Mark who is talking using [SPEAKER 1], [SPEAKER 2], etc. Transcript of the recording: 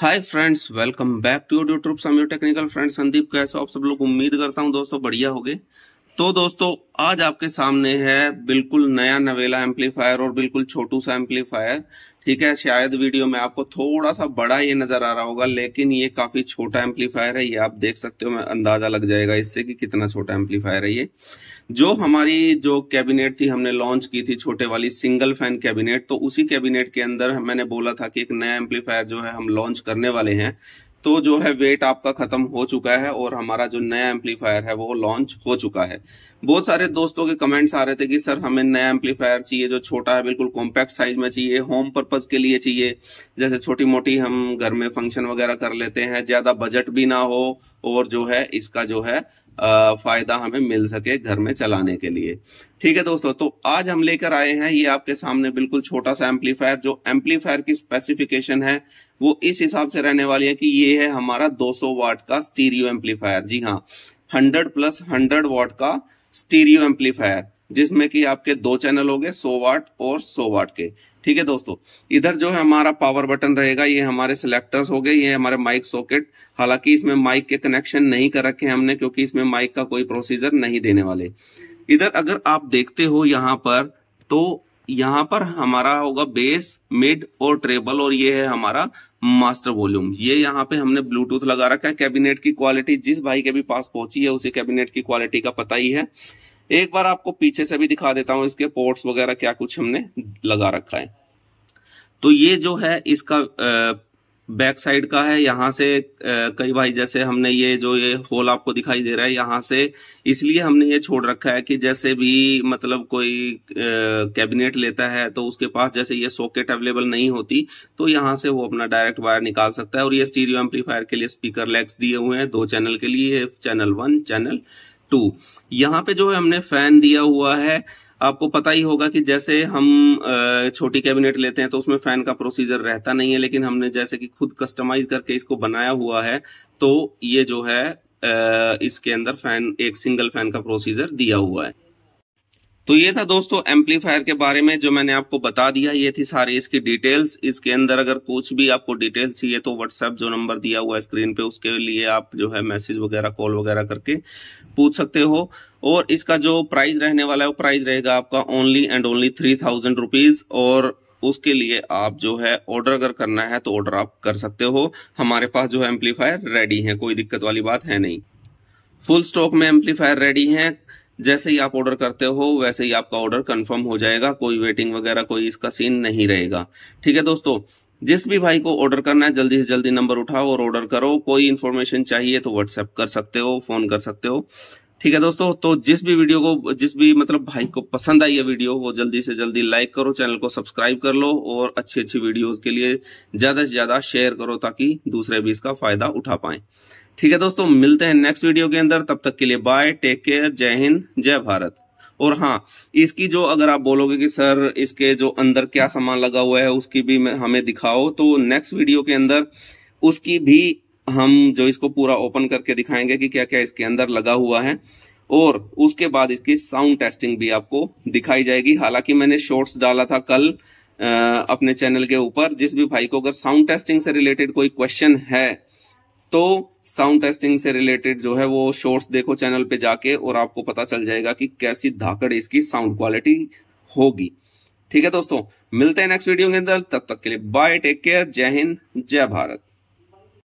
[SPEAKER 1] hi friends welcome back to your YouTube समय technical friend Sandeep कैसे आप सब लोग उम्मीद करता हूं दोस्तों बढ़िया होगे तो दोस्तों आज आपके सामने है बिल्कुल नया नवेला एम्पलीफायर और बिल्कुल छोटू सा एम्पलीफायर ठीक है शायद वीडियो में आपको थोड़ा सा बड़ा ये नजर आ रहा होगा लेकिन ये काफी छोटा एम्पलीफायर है ये आप देख सकते हो मैं अंदाजा लग जाएगा इससे कि कितना छोटा एम्पलीफायर है ये जो हमारी जो कैबिनेट थी हमने लॉन्च की थी छोटे वाली सिंगल फैन कैबिनेट तो उसी कैबिनेट के अंदर मैंने बोला था कि एक नया एम्पलीफायर जो है हम लॉन्च करने वाले हैं तो जो है वेट आपका खत्म हो चुका है और हमारा जो नया एम्पलीफायर है वो लॉन्च हो चुका है बहुत सारे दोस्तों के कमेंट्स आ रहे थे कि सर हमें नया एम्पलीफायर चाहिए जो छोटा है बिल्कुल कॉम्पैक्ट साइज में चाहिए होम पर्पज के लिए चाहिए जैसे छोटी मोटी हम घर में फंक्शन वगैरह कर लेते हैं ज्यादा बजट भी ना हो और जो है इसका जो है फायदा हमें मिल सके घर में चलाने के लिए ठीक है दोस्तों तो आज हम लेकर आए हैं ये आपके सामने बिल्कुल छोटा सा एम्पलीफायर जो एम्पलीफायर की स्पेसिफिकेशन है वो इस हिसाब से रहने वाली है कि ये है हमारा 200 वाट का स्टीरियो एम्पलीफायर जी हाँ 100 प्लस 100 वाट का स्टीरियो एम्पलीफायर जिसमें कि आपके दो चैनल हो गए सो वाट और सो वाट के ठीक है दोस्तों इधर जो है हमारा पावर बटन रहेगा ये हमारे सिलेक्टर्स हो गए ये हमारे माइक सॉकेट हालांकि इसमें माइक के कनेक्शन नहीं कर रखे हमने क्योंकि इसमें माइक का कोई प्रोसीजर नहीं देने वाले इधर अगर आप देखते हो यहाँ पर तो यहाँ पर हमारा होगा बेस मिड और ट्रेबल और ये है हमारा मास्टर वॉल्यूम ये यहाँ पे हमने ब्लूटूथ लगा रखा है कैबिनेट की क्वालिटी जिस भाई के भी पास पहुंची है उसे कैबिनेट की क्वालिटी का पता ही है एक बार आपको पीछे से भी दिखा देता हूं इसके पोर्ट्स वगैरह क्या कुछ हमने लगा रखा है तो ये जो है इसका बैक साइड का है यहाँ से कई भाई जैसे हमने ये जो ये होल आपको दिखाई दे रहा है यहां से इसलिए हमने ये छोड़ रखा है कि जैसे भी मतलब कोई कैबिनेट लेता है तो उसके पास जैसे ये सॉकेट अवेलेबल नहीं होती तो यहाँ से वो अपना डायरेक्ट वायर निकाल सकता है और ये स्टीरियो एम्पलीफायर के लिए स्पीकर लेग्स दिए हुए हैं दो चैनल के लिए चैनल वन चैनल टू यहाँ पे जो है हमने फैन दिया हुआ है आपको पता ही होगा कि जैसे हम छोटी कैबिनेट लेते हैं तो उसमें फैन का प्रोसीजर रहता नहीं है लेकिन हमने जैसे कि खुद कस्टमाइज करके इसको बनाया हुआ है तो ये जो है इसके अंदर फैन एक सिंगल फैन का प्रोसीजर दिया हुआ है तो ये था दोस्तों एम्पलीफायर के बारे में जो मैंने आपको बता दिया ये थी सारी इसकी डिटेल्स इसके अंदर अगर कुछ भी आपको डिटेल्स चाहिए तो व्हाट्सएप जो नंबर दिया हुआ है स्क्रीन पे उसके लिए आप जो है मैसेज वगैरह कॉल वगैरह करके पूछ सकते हो और इसका जो प्राइस रहने वाला है वो प्राइस रहेगा आपका only and only three thousand rupees और उसके लिए आप जो है ऑर्डर अगर करना है तो ऑर्डर आप कर सकते हो हमारे पास जो है एम्पलीफायर रेडी है कोई दिक्कत वाली बात है नहीं फुल स्टॉक में एम्पलीफायर रेडी है जैसे ही आप ऑर्डर करते हो वैसे ही आपका ऑर्डर कंफर्म हो जाएगा कोई वेटिंग वगैरह कोई इसका सीन नहीं रहेगा ठीक है दोस्तों जिस भी भाई को ऑर्डर करना है जल्दी से जल्दी नंबर उठाओ और ऑर्डर करो कोई इन्फॉर्मेशन चाहिए तो व्हाट्सएप कर सकते हो फोन कर सकते हो ठीक है दोस्तों तो जिस भी वीडियो को जिस भी मतलब भाई को पसंद आई है वीडियो वो जल्दी से जल्दी लाइक करो चैनल को सब्सक्राइब कर लो और अच्छी अच्छी वीडियोस के लिए ज्यादा से ज्यादा शेयर करो ताकि दूसरे भी इसका फायदा उठा पाए ठीक है दोस्तों मिलते हैं नेक्स्ट वीडियो के अंदर तब तक के लिए बाय टेक केयर जय हिंद जय भारत और हाँ इसकी जो अगर आप बोलोगे कि सर इसके जो अंदर क्या सामान लगा हुआ है उसकी भी हमें दिखाओ तो नेक्स्ट वीडियो के अंदर उसकी भी हम जो इसको पूरा ओपन करके दिखाएंगे कि क्या क्या इसके अंदर लगा हुआ है और उसके बाद इसकी साउंड टेस्टिंग भी आपको दिखाई जाएगी हालांकि मैंने शॉर्ट्स डाला था कल अपने चैनल के ऊपर जिस भी भाई को अगर साउंड टेस्टिंग से रिलेटेड कोई क्वेश्चन है तो साउंड टेस्टिंग से रिलेटेड जो है वो शॉर्ट्स देखो चैनल पे जाके और आपको पता चल जाएगा कि कैसी धाकड़ इसकी साउंड क्वालिटी होगी ठीक है दोस्तों मिलते हैं नेक्स्ट वीडियो के अंदर तब तक के लिए बाय टेक केयर जय हिंद जय भारत